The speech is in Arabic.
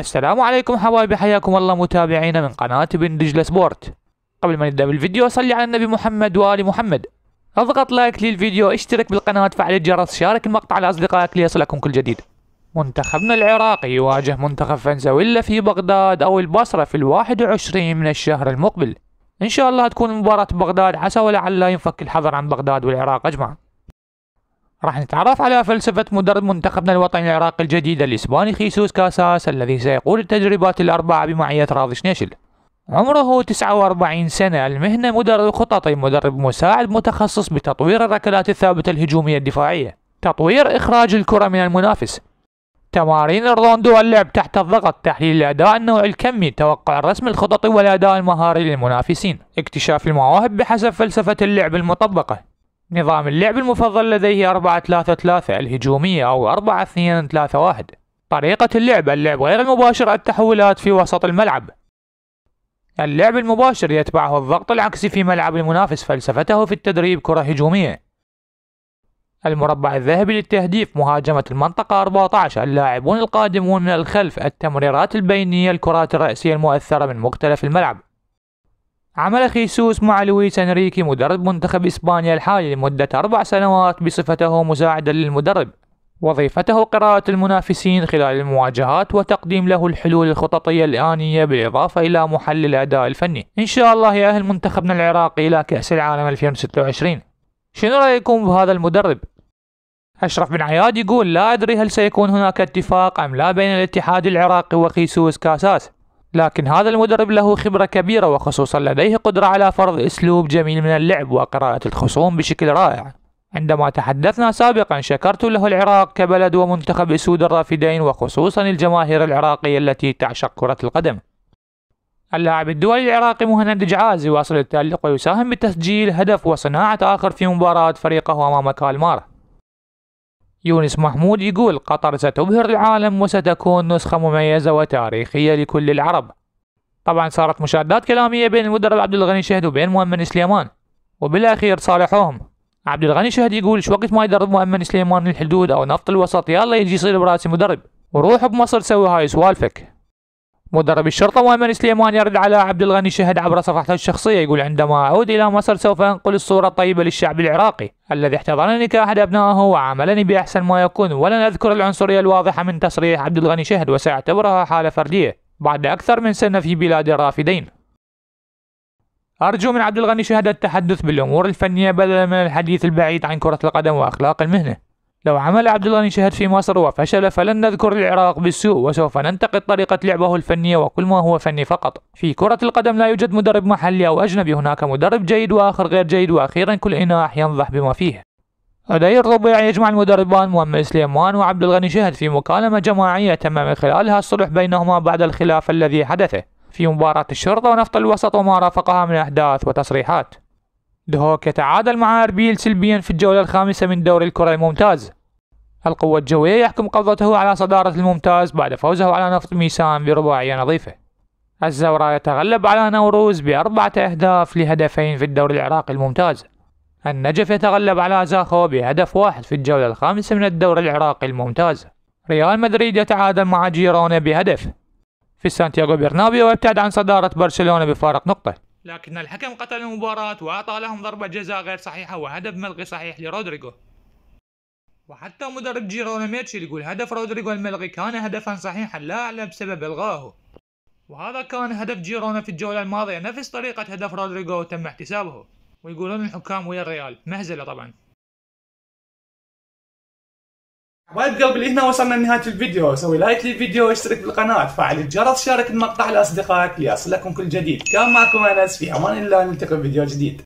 السلام عليكم حبايبي حياكم الله متابعينا من قناة بن دجلة سبورت قبل ما نبدأ بالفيديو صلي على النبي محمد وآل محمد اضغط لايك للفيديو اشترك بالقناة فعل الجرس شارك المقطع لأصدقائك ليصلكم كل جديد منتخبنا العراقي يواجه منتخب فنزويلا في بغداد أو البصرة في الواحد وعشرين من الشهر المقبل إن شاء الله تكون مباراة بغداد عسى ولعل ينفك الحظر عن بغداد والعراق أجمعاً راح نتعرف على فلسفة مدرب منتخبنا الوطني العراقي الجديد الإسباني خيسوس كاساس الذي سيقود التدريبات الأربعة بمعية راضي شنيشل عمره 49 سنة المهنة مدرب خططي مدرب مساعد متخصص بتطوير الركلات الثابتة الهجومية الدفاعية تطوير إخراج الكرة من المنافس تمارين الروندو اللعب تحت الضغط تحليل الأداء النوع الكمي توقع الرسم الخططي والأداء المهاري للمنافسين اكتشاف المواهب بحسب فلسفة اللعب المطبقة نظام اللعب المفضل لديه 4 3 3 الهجومية أو 4 2 3 1 طريقة اللعب اللعب غير المباشر التحولات في وسط الملعب اللعب المباشر يتبعه الضغط العكسي في ملعب المنافس فلسفته في التدريب كرة هجومية المربع الذهبي للتهديف مهاجمة المنطقة 14 اللاعبون القادمون من الخلف التمريرات البينية الكرات الرأسية المؤثرة من مختلف الملعب عمل خيسوس مع لويس أنريكي مدرب منتخب إسبانيا الحالي لمدة أربع سنوات بصفته مساعدا للمدرب وظيفته قراءة المنافسين خلال المواجهات وتقديم له الحلول الخططية الآنية بالإضافة إلى محلل الأداء الفني إن شاء الله يأهل منتخبنا العراقي إلى كأس العالم 2026 شنو رأيكم بهذا المدرب؟ أشرف بن عياد يقول لا أدري هل سيكون هناك اتفاق أم لا بين الاتحاد العراقي وخيسوس كاساس لكن هذا المدرب له خبرة كبيرة وخصوصا لديه قدرة على فرض أسلوب جميل من اللعب وقراءة الخصوم بشكل رائع عندما تحدثنا سابقا شكرت له العراق كبلد ومنتخب أسود الرافدين وخصوصا الجماهير العراقية التي تعشق كرة القدم اللاعب الدولي العراقي مهند جعازي واصل التألق ويساهم بتسجيل هدف وصناعة آخر في مباراة فريقه أمام كالمار يونس محمود يقول قطر ستبهر العالم وستكون نسخة مميزة وتاريخية لكل العرب طبعا صارت مشادات كلامية بين المدرب عبد الغني شهد وبين مؤمن سليمان وبالأخير صالحوهم عبد الغني شهد يقول شو وقت ما يدرب مؤمن سليمان الحدود او نفط الوسط يلا يجي يصير براسي مدرب وروح بمصر سوي هاي سوالفك مدرب الشرطة مؤمن سليمان يرد على عبد الغني شهد عبر صفحته الشخصية يقول عندما أعود إلى مصر سوف أنقل الصورة الطيبة للشعب العراقي الذي احتضنني كأحد أبنائه وعاملني بأحسن ما يكون ولن أذكر العنصرية الواضحة من تصريح عبد الغني شهد وسأعتبرها حالة فردية بعد أكثر من سنة في بلاد الرافدين أرجو من عبد الغني شهد التحدث بالأمور الفنية بدلا من الحديث البعيد عن كرة القدم وأخلاق المهنة لو عمل عبد الله شهد في مصر وفشل فلن نذكر العراق بالسوء وسوف ننتقد طريقة لعبه الفنية وكل ما هو فني فقط في كرة القدم لا يوجد مدرب محلي أو أجنبي هناك مدرب جيد وآخر غير جيد وأخيرا كل إناح ينضح بما فيه لدي الربيع يجمع المدربان محمد سليمان وعبد الغني شهد في مكالمة جماعية تم من خلالها الصلح بينهما بعد الخلاف الذي حدث في مباراة الشرطة ونفط الوسط وما رافقها من أحداث وتصريحات دهوك يتعادل مع أربيل سلبيا في الجولة الخامسة من دوري الكرة الممتاز القوة الجوية يحكم قبضته على صدارة الممتاز بعد فوزه على نفط ميسان برباعية نظيفة الزوراء يتغلب على نوروز بأربعة أهداف لهدفين في الدوري العراقي الممتاز النجف يتغلب على زاخو بهدف واحد في الجولة الخامسة من الدوري العراقي الممتاز ريال مدريد يتعادل مع جيرونا بهدف في سانتياغو برنابيو ويبتعد عن صدارة برشلونة بفارق نقطة لكن الحكم قتل المباراة وأعطى لهم ضربة جزاء غير صحيحة وهدف ملغي صحيح لرودريجو وحتى مدرب جيرونا ميتشي يقول هدف رودريغو الملغي كان هدفا صحيحا لا أعلم سبب الغاه وهذا كان هدف جيرونا في الجولة الماضية نفس طريقة هدف رودريغو تم احتسابه ويقولون الحكام ويا الريال مهزلة طبعا حبايب قلبي هنا وصلنا لنهاية الفيديو سوي لايك للفيديو واشترك بالقناة فعل الجرس شارك المقطع لأصدقائك ليصلكم كل جديد كان معكم أنس في أمان الله نلتقي بفيديو جديد